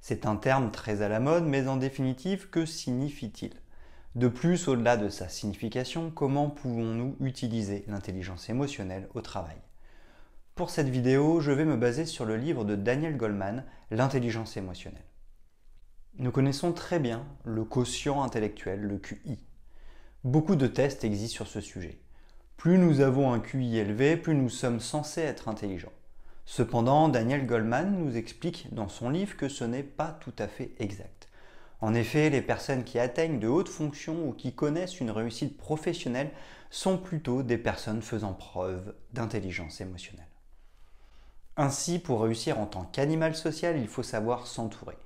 C'est un terme très à la mode, mais en définitive, que signifie-t-il De plus, au-delà de sa signification, comment pouvons-nous utiliser l'intelligence émotionnelle au travail Pour cette vidéo, je vais me baser sur le livre de Daniel Goleman, L'intelligence émotionnelle. Nous connaissons très bien le quotient intellectuel, le QI. Beaucoup de tests existent sur ce sujet. Plus nous avons un QI élevé, plus nous sommes censés être intelligents. Cependant, Daniel Goldman nous explique dans son livre que ce n'est pas tout à fait exact. En effet, les personnes qui atteignent de hautes fonctions ou qui connaissent une réussite professionnelle sont plutôt des personnes faisant preuve d'intelligence émotionnelle. Ainsi, pour réussir en tant qu'animal social, il faut savoir s'entourer.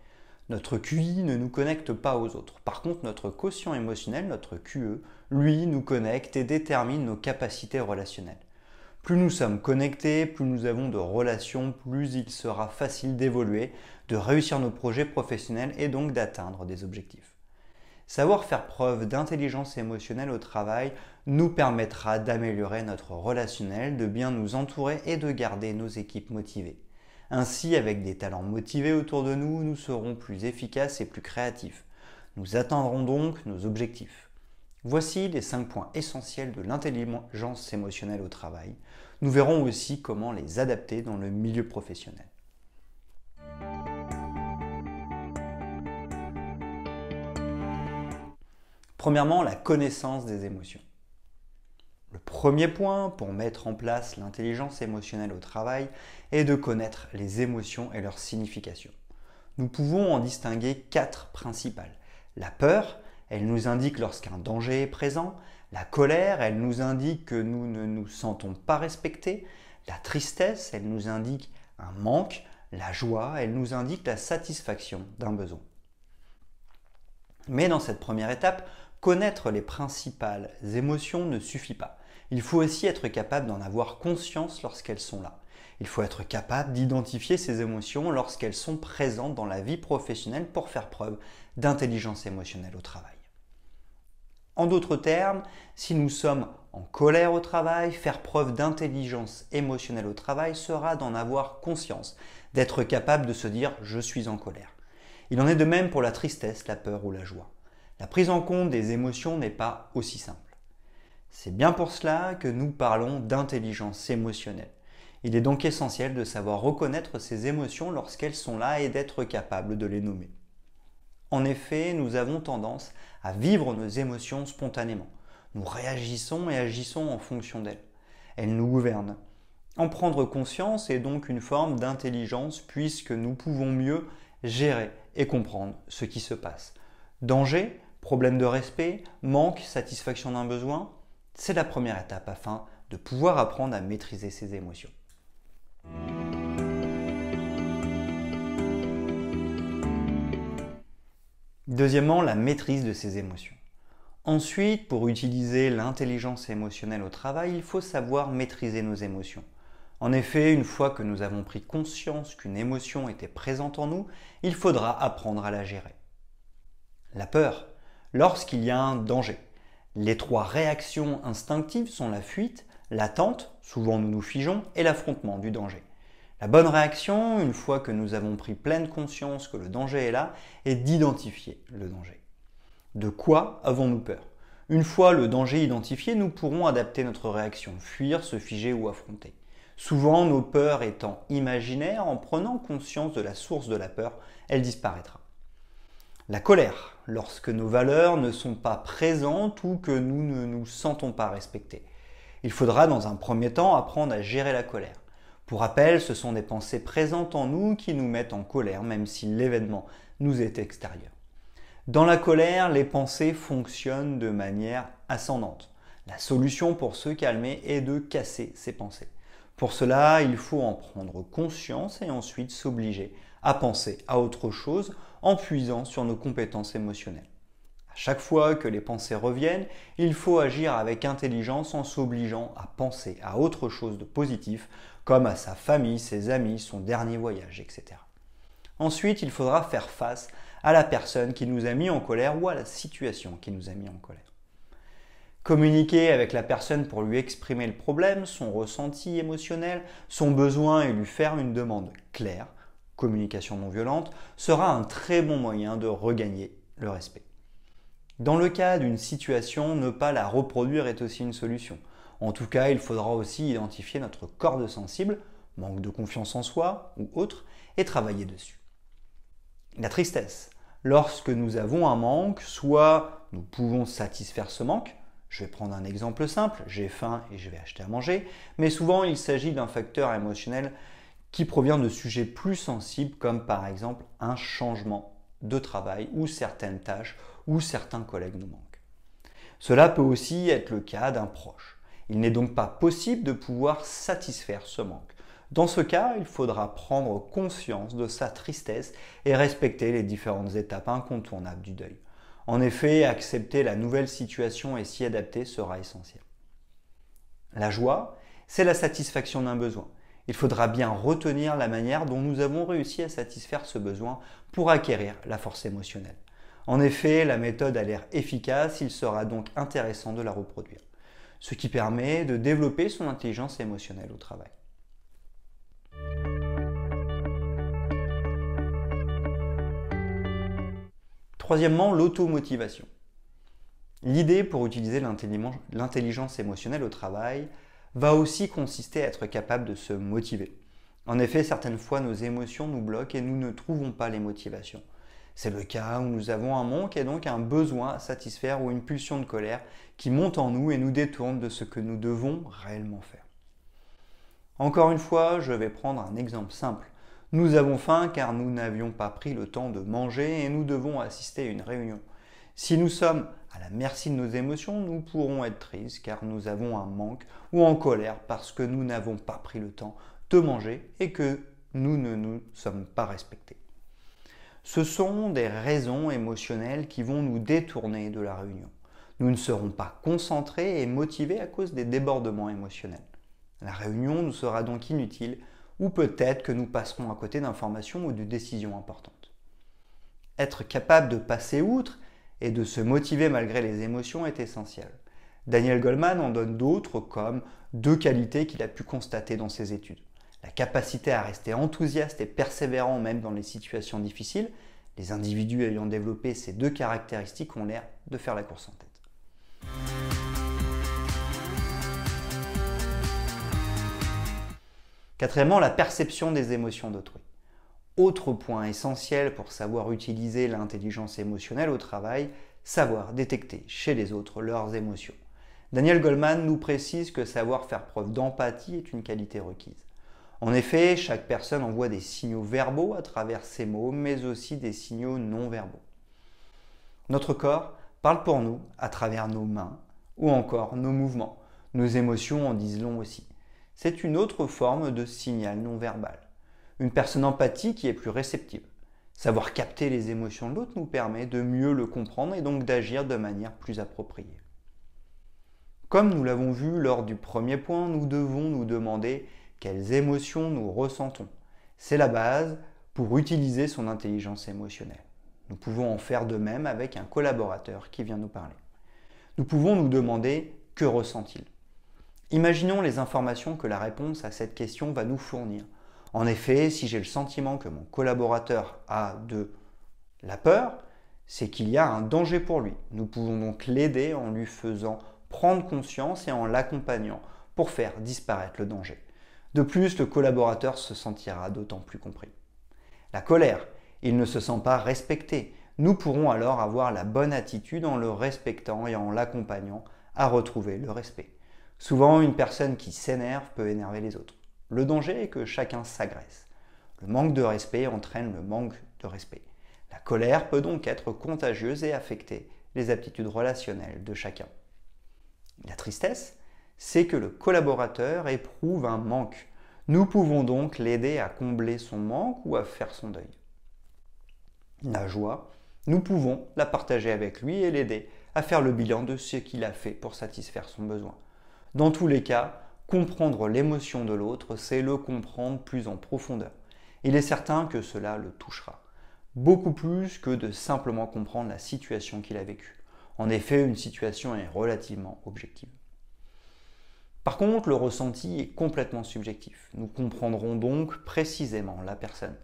Notre QI ne nous connecte pas aux autres. Par contre, notre quotient émotionnel, notre QE, lui, nous connecte et détermine nos capacités relationnelles. Plus nous sommes connectés, plus nous avons de relations, plus il sera facile d'évoluer, de réussir nos projets professionnels et donc d'atteindre des objectifs. Savoir faire preuve d'intelligence émotionnelle au travail nous permettra d'améliorer notre relationnel, de bien nous entourer et de garder nos équipes motivées. Ainsi, avec des talents motivés autour de nous, nous serons plus efficaces et plus créatifs. Nous atteindrons donc nos objectifs. Voici les 5 points essentiels de l'intelligence émotionnelle au travail. Nous verrons aussi comment les adapter dans le milieu professionnel. Premièrement, la connaissance des émotions. Le premier point pour mettre en place l'intelligence émotionnelle au travail est de connaître les émotions et leur signification. Nous pouvons en distinguer quatre principales. La peur, elle nous indique lorsqu'un danger est présent, la colère, elle nous indique que nous ne nous sentons pas respectés, la tristesse, elle nous indique un manque, la joie, elle nous indique la satisfaction d'un besoin. Mais dans cette première étape, connaître les principales émotions ne suffit pas. Il faut aussi être capable d'en avoir conscience lorsqu'elles sont là. Il faut être capable d'identifier ces émotions lorsqu'elles sont présentes dans la vie professionnelle pour faire preuve d'intelligence émotionnelle au travail. En d'autres termes, si nous sommes en colère au travail, faire preuve d'intelligence émotionnelle au travail sera d'en avoir conscience, d'être capable de se dire je suis en colère. Il en est de même pour la tristesse, la peur ou la joie. La prise en compte des émotions n'est pas aussi simple. C'est bien pour cela que nous parlons d'intelligence émotionnelle. Il est donc essentiel de savoir reconnaître ces émotions lorsqu'elles sont là et d'être capable de les nommer. En effet, nous avons tendance à vivre nos émotions spontanément. Nous réagissons et agissons en fonction d'elles. Elles nous gouvernent. En prendre conscience est donc une forme d'intelligence puisque nous pouvons mieux gérer et comprendre ce qui se passe. Danger, problème de respect, manque, satisfaction d'un besoin, c'est la première étape afin de pouvoir apprendre à maîtriser ses émotions. Deuxièmement, la maîtrise de ses émotions. Ensuite, pour utiliser l'intelligence émotionnelle au travail, il faut savoir maîtriser nos émotions. En effet, une fois que nous avons pris conscience qu'une émotion était présente en nous, il faudra apprendre à la gérer. La peur, lorsqu'il y a un danger. Les trois réactions instinctives sont la fuite, l'attente, souvent nous nous figeons, et l'affrontement du danger. La bonne réaction, une fois que nous avons pris pleine conscience que le danger est là, est d'identifier le danger. De quoi avons-nous peur Une fois le danger identifié, nous pourrons adapter notre réaction, fuir, se figer ou affronter. Souvent, nos peurs étant imaginaires, en prenant conscience de la source de la peur, elle disparaîtra. La colère, lorsque nos valeurs ne sont pas présentes ou que nous ne nous sentons pas respectés. Il faudra dans un premier temps apprendre à gérer la colère. Pour rappel, ce sont des pensées présentes en nous qui nous mettent en colère, même si l'événement nous est extérieur. Dans la colère, les pensées fonctionnent de manière ascendante. La solution pour se calmer est de casser ces pensées. Pour cela, il faut en prendre conscience et ensuite s'obliger à penser à autre chose en puisant sur nos compétences émotionnelles chaque fois que les pensées reviennent, il faut agir avec intelligence en s'obligeant à penser à autre chose de positif, comme à sa famille, ses amis, son dernier voyage, etc. Ensuite, il faudra faire face à la personne qui nous a mis en colère ou à la situation qui nous a mis en colère. Communiquer avec la personne pour lui exprimer le problème, son ressenti émotionnel, son besoin et lui faire une demande claire, communication non violente, sera un très bon moyen de regagner le respect. Dans le cas d'une situation, ne pas la reproduire est aussi une solution. En tout cas, il faudra aussi identifier notre corde sensible, manque de confiance en soi ou autre, et travailler dessus. La tristesse. Lorsque nous avons un manque, soit nous pouvons satisfaire ce manque, je vais prendre un exemple simple, j'ai faim et je vais acheter à manger, mais souvent il s'agit d'un facteur émotionnel qui provient de sujets plus sensibles comme par exemple un changement de travail ou certaines tâches ou certains collègues nous manquent. Cela peut aussi être le cas d'un proche. Il n'est donc pas possible de pouvoir satisfaire ce manque. Dans ce cas, il faudra prendre conscience de sa tristesse et respecter les différentes étapes incontournables du deuil. En effet, accepter la nouvelle situation et s'y adapter sera essentiel. La joie, c'est la satisfaction d'un besoin. Il faudra bien retenir la manière dont nous avons réussi à satisfaire ce besoin pour acquérir la force émotionnelle. En effet, la méthode a l'air efficace, il sera donc intéressant de la reproduire, ce qui permet de développer son intelligence émotionnelle au travail. Troisièmement, l'automotivation. L'idée pour utiliser l'intelligence émotionnelle au travail va aussi consister à être capable de se motiver. En effet, certaines fois, nos émotions nous bloquent et nous ne trouvons pas les motivations. C'est le cas où nous avons un manque et donc un besoin à satisfaire ou une pulsion de colère qui monte en nous et nous détourne de ce que nous devons réellement faire. Encore une fois, je vais prendre un exemple simple. Nous avons faim car nous n'avions pas pris le temps de manger et nous devons assister à une réunion. Si nous sommes à la merci de nos émotions, nous pourrons être tristes car nous avons un manque ou en colère parce que nous n'avons pas pris le temps de manger et que nous ne nous sommes pas respectés. Ce sont des raisons émotionnelles qui vont nous détourner de la réunion. Nous ne serons pas concentrés et motivés à cause des débordements émotionnels. La réunion nous sera donc inutile ou peut-être que nous passerons à côté d'informations ou de décisions importantes. Être capable de passer outre et de se motiver malgré les émotions est essentiel. Daniel Goleman en donne d'autres comme deux qualités qu'il a pu constater dans ses études la capacité à rester enthousiaste et persévérant même dans les situations difficiles, les individus ayant développé ces deux caractéristiques ont l'air de faire la course en tête. Quatrièmement, la perception des émotions d'autrui. Autre point essentiel pour savoir utiliser l'intelligence émotionnelle au travail, savoir détecter chez les autres leurs émotions. Daniel Goldman nous précise que savoir faire preuve d'empathie est une qualité requise. En effet, chaque personne envoie des signaux verbaux à travers ses mots, mais aussi des signaux non verbaux. Notre corps parle pour nous à travers nos mains ou encore nos mouvements. Nos émotions en disent long aussi. C'est une autre forme de signal non verbal. Une personne empathique qui est plus réceptive. Savoir capter les émotions de l'autre nous permet de mieux le comprendre et donc d'agir de manière plus appropriée. Comme nous l'avons vu lors du premier point, nous devons nous demander quelles émotions nous ressentons. C'est la base pour utiliser son intelligence émotionnelle. Nous pouvons en faire de même avec un collaborateur qui vient nous parler. Nous pouvons nous demander que ressent-il Imaginons les informations que la réponse à cette question va nous fournir. En effet, si j'ai le sentiment que mon collaborateur a de la peur, c'est qu'il y a un danger pour lui. Nous pouvons donc l'aider en lui faisant prendre conscience et en l'accompagnant pour faire disparaître le danger. De plus, le collaborateur se sentira d'autant plus compris. La colère, il ne se sent pas respecté. Nous pourrons alors avoir la bonne attitude en le respectant et en l'accompagnant à retrouver le respect. Souvent, une personne qui s'énerve peut énerver les autres. Le danger est que chacun s'agresse. Le manque de respect entraîne le manque de respect. La colère peut donc être contagieuse et affecter les aptitudes relationnelles de chacun. La tristesse, c'est que le collaborateur éprouve un manque. Nous pouvons donc l'aider à combler son manque ou à faire son deuil. La joie, nous pouvons la partager avec lui et l'aider à faire le bilan de ce qu'il a fait pour satisfaire son besoin. Dans tous les cas, comprendre l'émotion de l'autre, c'est le comprendre plus en profondeur. Il est certain que cela le touchera, beaucoup plus que de simplement comprendre la situation qu'il a vécue. En effet, une situation est relativement objective. Par contre, le ressenti est complètement subjectif. Nous comprendrons donc précisément la personne.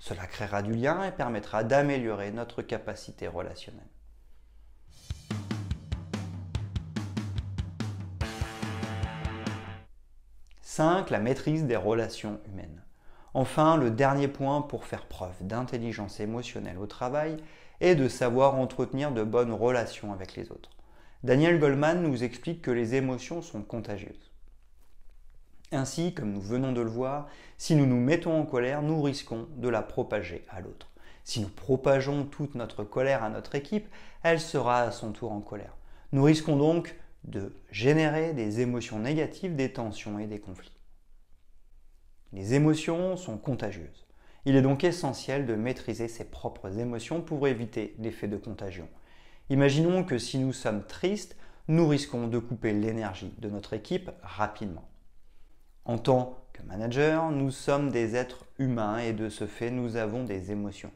Cela créera du lien et permettra d'améliorer notre capacité relationnelle. « 5. La maîtrise des relations humaines. Enfin, le dernier point pour faire preuve d'intelligence émotionnelle au travail est de savoir entretenir de bonnes relations avec les autres. Daniel Goldman nous explique que les émotions sont contagieuses. Ainsi, comme nous venons de le voir, si nous nous mettons en colère, nous risquons de la propager à l'autre. Si nous propageons toute notre colère à notre équipe, elle sera à son tour en colère. Nous risquons donc de générer des émotions négatives, des tensions et des conflits. Les émotions sont contagieuses. Il est donc essentiel de maîtriser ses propres émotions pour éviter l'effet de contagion. Imaginons que si nous sommes tristes, nous risquons de couper l'énergie de notre équipe rapidement. En tant que manager, nous sommes des êtres humains et de ce fait, nous avons des émotions.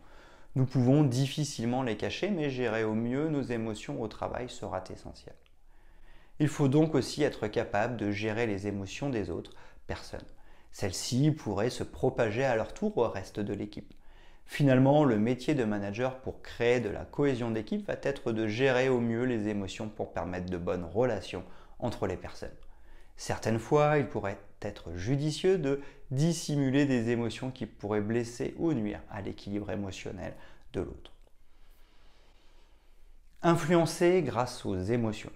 Nous pouvons difficilement les cacher, mais gérer au mieux nos émotions au travail sera essentiel. Il faut donc aussi être capable de gérer les émotions des autres personnes. Celles-ci pourraient se propager à leur tour au reste de l'équipe. Finalement, le métier de manager pour créer de la cohésion d'équipe va être de gérer au mieux les émotions pour permettre de bonnes relations entre les personnes. Certaines fois, il pourrait être judicieux de dissimuler des émotions qui pourraient blesser ou nuire à l'équilibre émotionnel de l'autre. Influencer grâce aux émotions.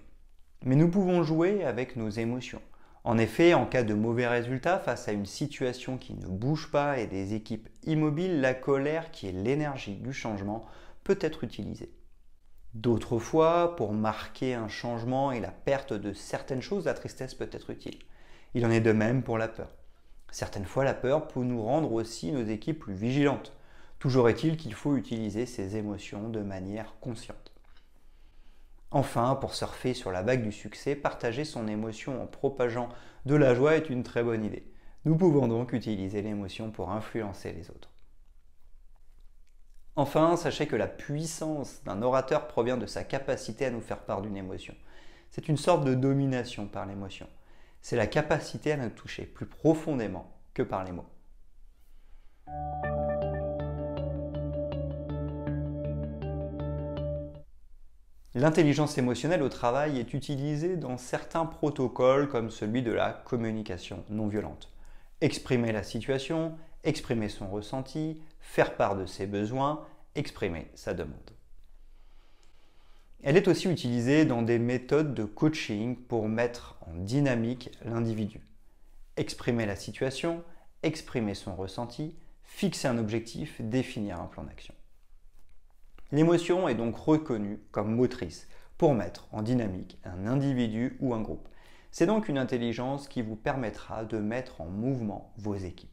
Mais nous pouvons jouer avec nos émotions. En effet, en cas de mauvais résultat face à une situation qui ne bouge pas et des équipes immobiles, la colère, qui est l'énergie du changement, peut être utilisée. D'autres fois, pour marquer un changement et la perte de certaines choses, la tristesse peut être utile. Il en est de même pour la peur. Certaines fois, la peur peut nous rendre aussi nos équipes plus vigilantes. Toujours est-il qu'il faut utiliser ces émotions de manière consciente. Enfin, pour surfer sur la vague du succès, partager son émotion en propageant de la joie est une très bonne idée. Nous pouvons donc utiliser l'émotion pour influencer les autres. Enfin, sachez que la puissance d'un orateur provient de sa capacité à nous faire part d'une émotion. C'est une sorte de domination par l'émotion. C'est la capacité à nous toucher plus profondément que par les mots. L'intelligence émotionnelle au travail est utilisée dans certains protocoles comme celui de la communication non violente. Exprimer la situation, exprimer son ressenti, faire part de ses besoins, exprimer sa demande. Elle est aussi utilisée dans des méthodes de coaching pour mettre en dynamique l'individu. Exprimer la situation, exprimer son ressenti, fixer un objectif, définir un plan d'action. L'émotion est donc reconnue comme motrice pour mettre en dynamique un individu ou un groupe. C'est donc une intelligence qui vous permettra de mettre en mouvement vos équipes.